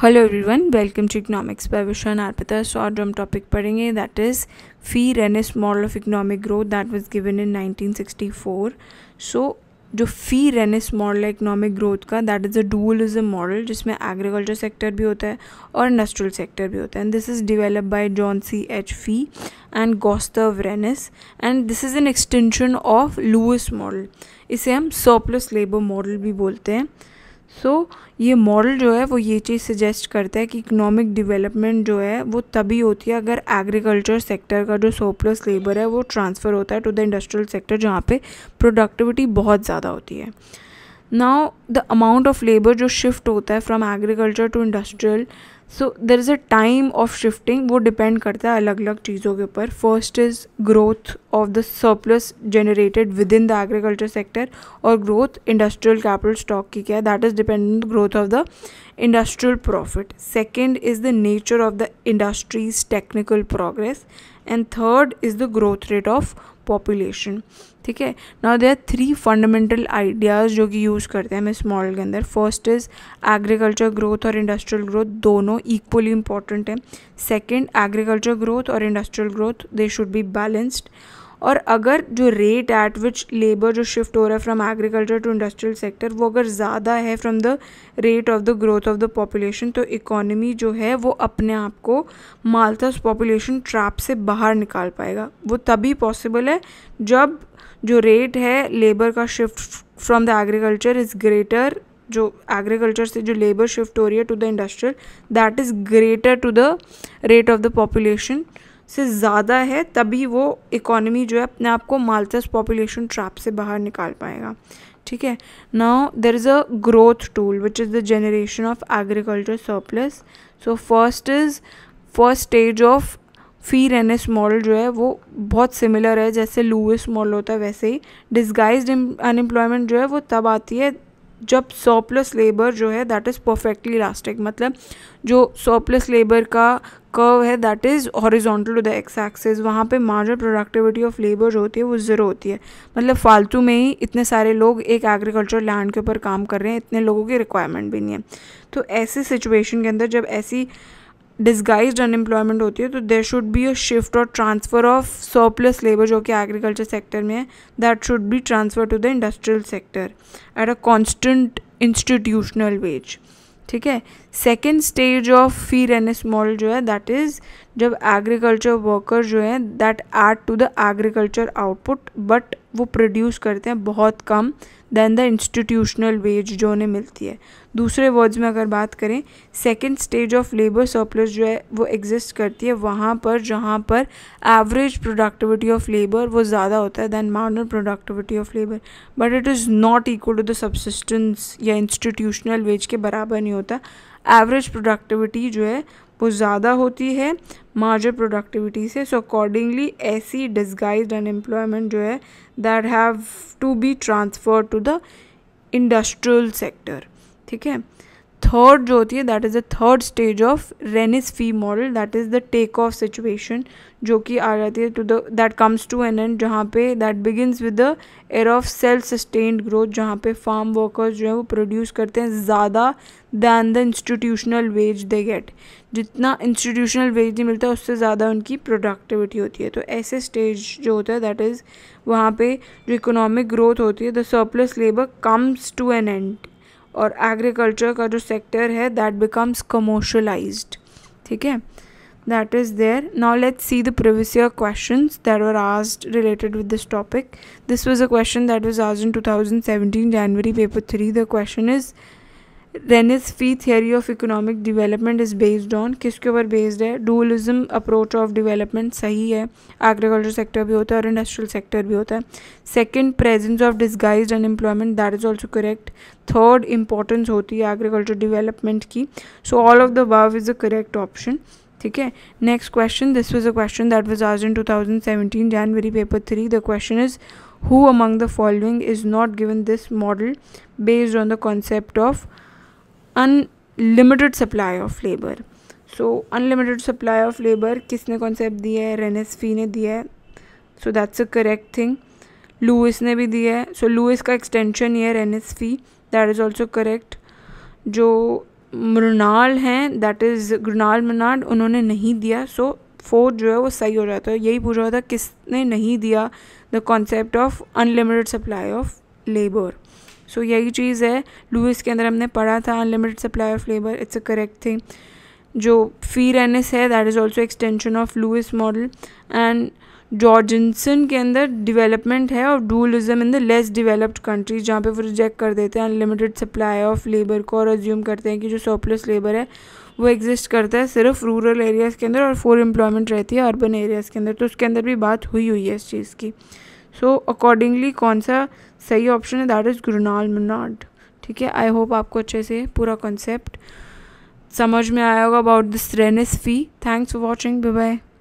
hello everyone welcome to economics by Vishan Arpita so आज हम topic पढ़ेंगे that is Fei Ranis model of economic growth that was given in 1964 so जो Fei Ranis model है economic growth का that is a dualism model जिसमें agriculture sector भी होता है और इंडस्ट्रियल सेक्टर भी होता है and this is develop by John C H Fei and Gustav Ranis and this is an extension of loose model इसे हम सरप्लस लेबर मॉडल भी बोलते हैं सो so, ये मॉडल जो है वो ये चीज़ सजेस्ट करता है कि इकोनॉमिक डेवलपमेंट जो है वो तभी होती है अगर एग्रीकल्चर सेक्टर का जो सोप्लस लेबर है वो ट्रांसफ़र होता है टू द इंडस्ट्रियल सेक्टर जहाँ पे प्रोडक्टिविटी बहुत ज़्यादा होती है now the amount of labour जो शिफ्ट होता है from agriculture to industrial so there is a time of shifting वो डिपेंड करता है अलग अलग चीज़ों के ऊपर first is growth of the surplus generated within the agriculture sector और ग्रोथ इंडस्ट्रियल कैपिटल स्टॉक की क्या है that is dependent growth of the industrial profit second is the nature of the industries technical progress and third is the growth rate of population ठीक है now there three fundamental ideas जो कि use करते हैं हम इस model के अंदर फर्स्ट इज़ एग्रीकल्चर ग्रोथ और इंडस्ट्रियल ग्रोथ दोनों इक्वली इंपॉर्टेंट हैं सेकेंड एग्रीकल्चर ग्रोथ और industrial growth they should be balanced और अगर जो रेट एट विच लेबर जो शिफ्ट हो रहा है from agriculture to industrial sector वो अगर ज़्यादा है from the rate of the growth of the population तो इकोनॉमी जो है वो अपने आप को मालथस पॉपुलेशन ट्रैप से बाहर निकाल पाएगा वो तभी पॉसिबल है जब जो रेट है लेबर का shift from the agriculture is greater जो एग्रीकल्चर से जो लेबर शिफ्ट हो रही है to the industrial that is greater to the rate of the population से ज़्यादा है तभी वो इकोनॉमी जो है अपने आप को मालतस पॉपुलेशन ट्रैप से बाहर निकाल पाएगा ठीक है now there is a growth tool which is the generation of agriculture surplus so first is first stage of Fei Ranis model जो है वो बहुत सिमिलर है जैसे लूएस मॉडल होता है वैसे ही डिस्गाइज अनएम्प्लॉयमेंट जो है वो तब आती है जब सॉपलेस लेबर जो है दैट इज़ परफेक्टली इलास्टिक मतलब जो सॉपलेस लेबर का कर्व है that is horizontal to the X axis वहाँ पे मार्जिनल प्रोडक्टिविटी ऑफ लेबर जो होती है वो ज़ीरो होती है मतलब फ़ालतू में ही इतने सारे लोग एक एग्रीकल्चर लैंड के ऊपर काम कर रहे हैं इतने लोगों की रिक्वायरमेंट भी नहीं है तो ऐसी सिचुएशन के अंदर जब ऐसी डिस्गाइज अनएम्प्लॉयमेंट होती है तो there should be a shift और ट्रांसफ़र ऑफ सरप्लस लेबर जो कि एग्रीकल्चर सेक्टर में है that should be transfer to the industrial sector at a constant institutional wage ठीक है second stage of Fei a small जो है दैट इज़ जब एग्रीकल्चर वर्कर जो है that add to the agriculture output but वो प्रोड्यूस करते हैं बहुत कम दैन द इंस्टीट्यूशनल वेज जो उन्हें मिलती है दूसरे वर्ड्स में अगर बात करें second stage of labour surplus जो है वो एग्जिस्ट करती है वहाँ पर जहाँ पर एवरेज प्रोडक्टिविटी ऑफ लेबर वो ज़्यादा होता है than marginal productivity of labour but it is not equal to the subsistence या इंस्टीट्यूशनल वेज के बराबर नहीं होता एवरेज प्रोडक्टिविटी जो है वो ज़्यादा होती है मार्जर प्रोडक्टिविटी से सो अकॉर्डिंगली ऐसी डिस्गाइज अनएम्प्लॉयमेंट जो है that have to be transfer to the industrial sector ठीक है थर्ड जो होती है that is the third stage of Ranis Fei model that is the take off situation जो कि आ जाती है to the that comes to an end जहाँ पे that begins with the era of self sustained growth जहाँ पे farm workers जो है वो प्रोड्यूस करते हैं ज़्यादा than the institutional wage they get जितना इंस्टीट्यूशनल वेज नहीं मिलता उससे ज़्यादा उनकी प्रोडक्टिविटी होती है तो ऐसे स्टेज जो होता है दैट इज़ वहाँ पे जो इकोनॉमिक ग्रोथ होती है the surplus labour comes to an end और एग्रीकल्चर का जो सेक्टर है दैट बिकम्स कमर्शलाइज ठीक है that is there now let see the previous question that were आज related with this topic this was a question that was आज in two thousand seventeen January paper three the question is Ranis Fei theory of economic development is based on किसके ऊपर based है डूलिज्म approach of development सही है agriculture sector भी होता है और इंडस्ट्रियल सेक्टर भी होता है second presence of disguise unemployment that is also correct third importance होती है एग्रीकल्चर डेवलपमेंट की so all of the above is the correct option ठीक है next question this was a question that was आज in two thousand seventeen January paper three the question is who among the following is not given this model based on the concept of unlimited supply of labour so unlimited supply of labour किसने concept दिया है Ranis Fei ने दिया है so that's a correct thing Lewis ने भी दिया है सो so, लुइस का एक्सटेंशन ये है Ranis Fei that is also correct जो मृणाल हैं दैट इज़ मृणाल मनाड उन्होंने नहीं दिया सो so, फोर्थ जो है वो सही हो जाता है यही पूछ रहा था किसने नहीं दिया the concept of unlimited supply of labour so so, यही चीज़ है लुइस के अंदर हमने पढ़ा था unlimited supply of labour it's a correct thing जो फी रेनिस है that is also extension of Lewis model and Jorgenson के अंदर डिवेलपमेंट है और dualism in the less developed countries जहाँ पे वो रिजेक्ट कर देते हैं अनलिमिटेड सप्लाई ऑफ लेबर को और एज्यूम करते हैं कि जो सरप्लस लेबर है वो एग्जिस्ट करता है सिर्फ रूरल एरियाज़ के अंदर और फोर एम्प्लॉयमेंट रहती है अर्बन एरियाज़ के अंदर तो उसके अंदर भी बात हुई हुई है इस चीज़ की सो अकॉर्डिंगली कौन सा सही ऑप्शन है दैट इज़ गुरुनाल मनाड ठीक है आई होप आपको अच्छे से पूरा कॉन्सेप्ट समझ में आया होगा about this Ranis Fei thanks for watching bye bye